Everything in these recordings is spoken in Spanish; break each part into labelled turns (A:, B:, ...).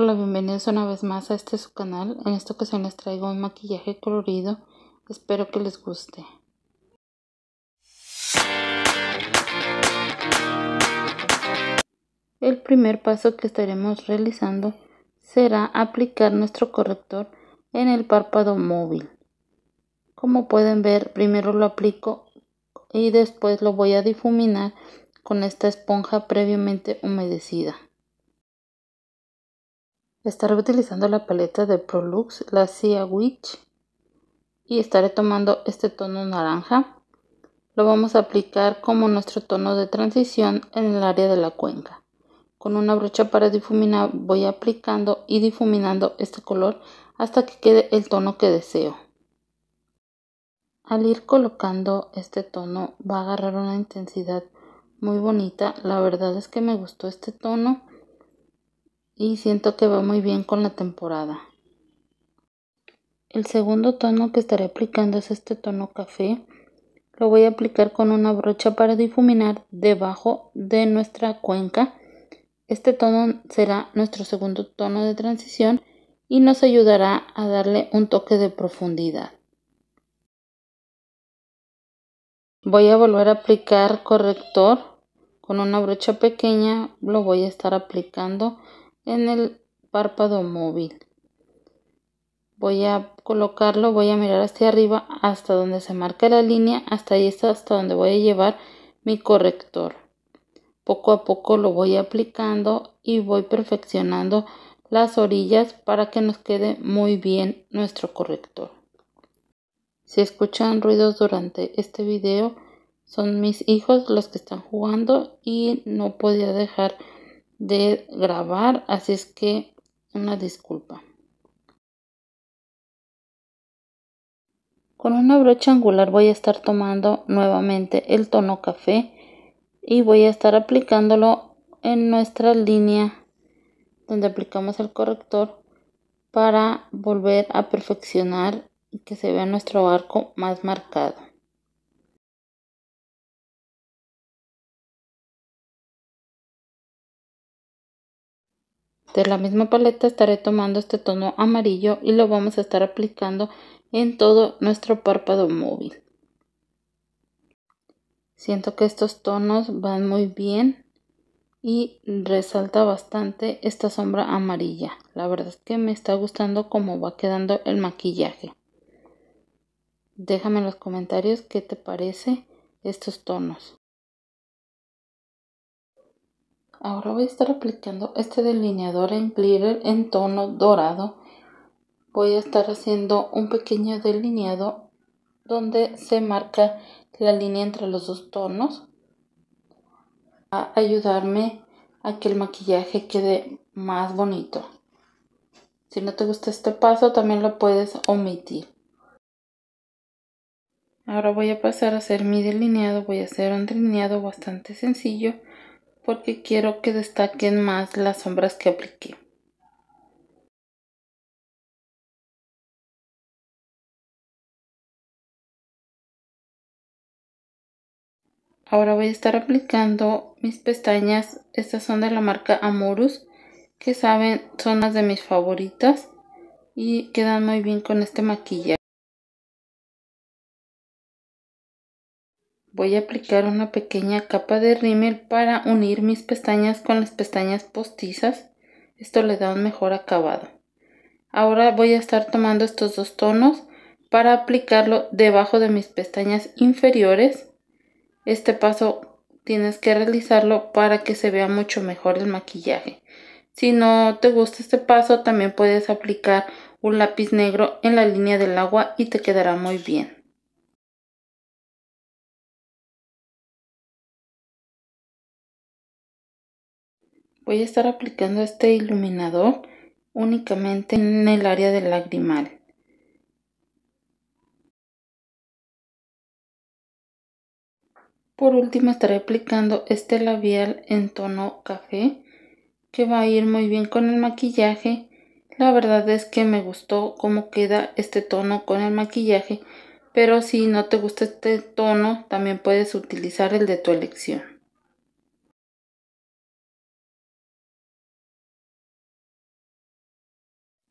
A: Hola, bienvenidos una vez más a este su canal. En esta ocasión les traigo un maquillaje colorido. Espero que les guste. El primer paso que estaremos realizando será aplicar nuestro corrector en el párpado móvil. Como pueden ver, primero lo aplico y después lo voy a difuminar con esta esponja previamente humedecida. Estaré utilizando la paleta de Prolux, la Cia Witch. Y estaré tomando este tono naranja. Lo vamos a aplicar como nuestro tono de transición en el área de la cuenca. Con una brocha para difuminar voy aplicando y difuminando este color hasta que quede el tono que deseo. Al ir colocando este tono va a agarrar una intensidad muy bonita. La verdad es que me gustó este tono y siento que va muy bien con la temporada. El segundo tono que estaré aplicando es este tono café. Lo voy a aplicar con una brocha para difuminar debajo de nuestra cuenca. Este tono será nuestro segundo tono de transición y nos ayudará a darle un toque de profundidad. Voy a volver a aplicar corrector con una brocha pequeña. Lo voy a estar aplicando en el párpado móvil. Voy a colocarlo, voy a mirar hacia arriba hasta donde se marca la línea, hasta ahí está hasta donde voy a llevar mi corrector. Poco a poco lo voy aplicando y voy perfeccionando las orillas para que nos quede muy bien nuestro corrector. Si escuchan ruidos durante este video, son mis hijos los que están jugando y no podía dejar de grabar, así es que una disculpa. Con una brocha angular voy a estar tomando nuevamente el tono café y voy a estar aplicándolo en nuestra línea donde aplicamos el corrector para volver a perfeccionar
B: y que se vea nuestro arco más marcado. De la misma paleta estaré tomando este tono amarillo y lo vamos a estar
A: aplicando en todo nuestro párpado móvil. Siento que estos tonos van muy bien y resalta bastante esta sombra amarilla. La verdad es que me está gustando cómo va quedando el maquillaje. Déjame en los comentarios qué te parece estos tonos. Ahora voy a estar aplicando este delineador en glitter en tono dorado. Voy a estar haciendo un pequeño delineado donde se marca la línea entre los dos tonos. A ayudarme a que el maquillaje quede más bonito. Si no te gusta este paso también lo puedes omitir. Ahora voy a pasar a hacer mi delineado. Voy a hacer un delineado bastante sencillo porque quiero que destaquen más las
B: sombras que apliqué. Ahora voy a estar aplicando mis pestañas, estas son de la marca Amorus, que saben son las de mis favoritas y quedan muy bien con este maquillaje. Voy a aplicar una pequeña capa de rímel para unir mis pestañas con las pestañas postizas.
A: Esto le da un mejor acabado. Ahora voy a estar tomando estos dos tonos para aplicarlo debajo de mis pestañas inferiores. Este paso tienes que realizarlo para que se vea mucho mejor el maquillaje. Si no te gusta este paso, también puedes aplicar un lápiz negro en la
B: línea del agua y te quedará muy bien. Voy a estar aplicando este iluminador únicamente en el área del lagrimal. Por último estaré aplicando este labial en tono café que va
A: a ir muy bien con el maquillaje. La verdad es que me gustó cómo queda este tono con el maquillaje, pero si no te gusta este tono también puedes
B: utilizar el de tu elección.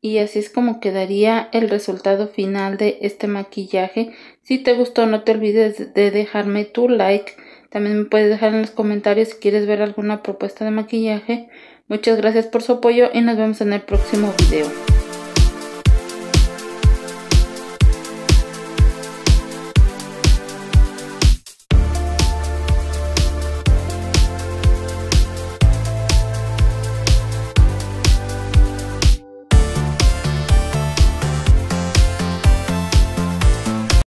B: Y así es como quedaría el resultado
A: final de este maquillaje. Si te gustó no te olvides de dejarme tu like. También me puedes dejar en los comentarios si quieres ver alguna propuesta de maquillaje. Muchas gracias por su apoyo y nos vemos en el próximo video.